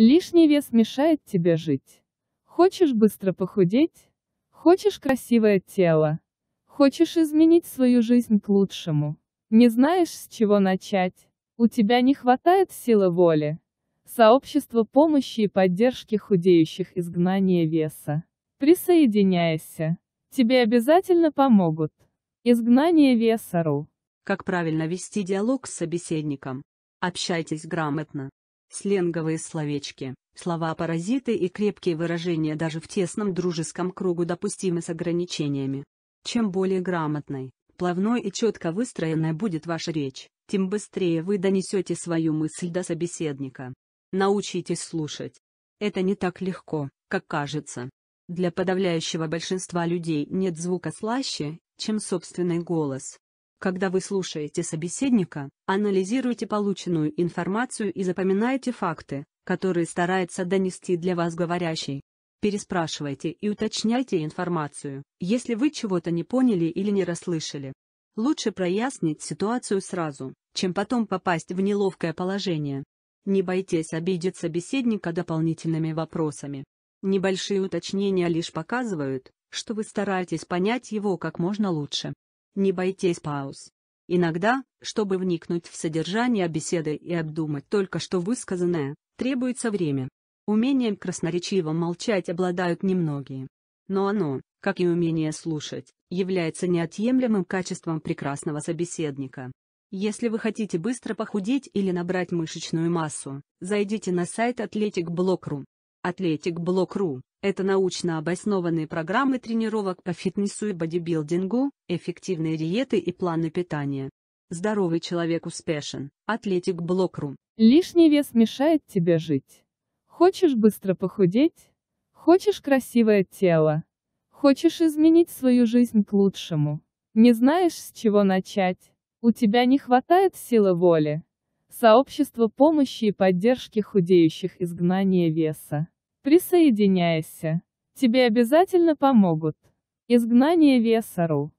Лишний вес мешает тебе жить. Хочешь быстро похудеть? Хочешь красивое тело? Хочешь изменить свою жизнь к лучшему? Не знаешь, с чего начать? У тебя не хватает силы воли? Сообщество помощи и поддержки худеющих изгнания веса. Присоединяйся. Тебе обязательно помогут. Изгнание веса.ру Как правильно вести диалог с собеседником? Общайтесь грамотно. Сленговые словечки, слова-паразиты и крепкие выражения даже в тесном дружеском кругу допустимы с ограничениями. Чем более грамотной, плавной и четко выстроенной будет ваша речь, тем быстрее вы донесете свою мысль до собеседника. Научитесь слушать. Это не так легко, как кажется. Для подавляющего большинства людей нет звука слаще, чем собственный голос. Когда вы слушаете собеседника, анализируйте полученную информацию и запоминайте факты, которые старается донести для вас говорящий. Переспрашивайте и уточняйте информацию, если вы чего-то не поняли или не расслышали. Лучше прояснить ситуацию сразу, чем потом попасть в неловкое положение. Не бойтесь обидеть собеседника дополнительными вопросами. Небольшие уточнения лишь показывают, что вы стараетесь понять его как можно лучше. Не бойтесь пауз. Иногда, чтобы вникнуть в содержание беседы и обдумать только что высказанное, требуется время. Умением красноречиво молчать обладают немногие. Но оно, как и умение слушать, является неотъемлемым качеством прекрасного собеседника. Если вы хотите быстро похудеть или набрать мышечную массу, зайдите на сайт athleticblog.ru. Атлетик Athletic.Block.ru – это научно обоснованные программы тренировок по фитнесу и бодибилдингу, эффективные диеты и планы питания. Здоровый человек успешен. Атлетик Athletic.Block.ru Лишний вес мешает тебе жить. Хочешь быстро похудеть? Хочешь красивое тело? Хочешь изменить свою жизнь к лучшему? Не знаешь, с чего начать? У тебя не хватает силы воли? Сообщество помощи и поддержки худеющих изгнания веса. Присоединяйся. Тебе обязательно помогут. Изгнание веса.ру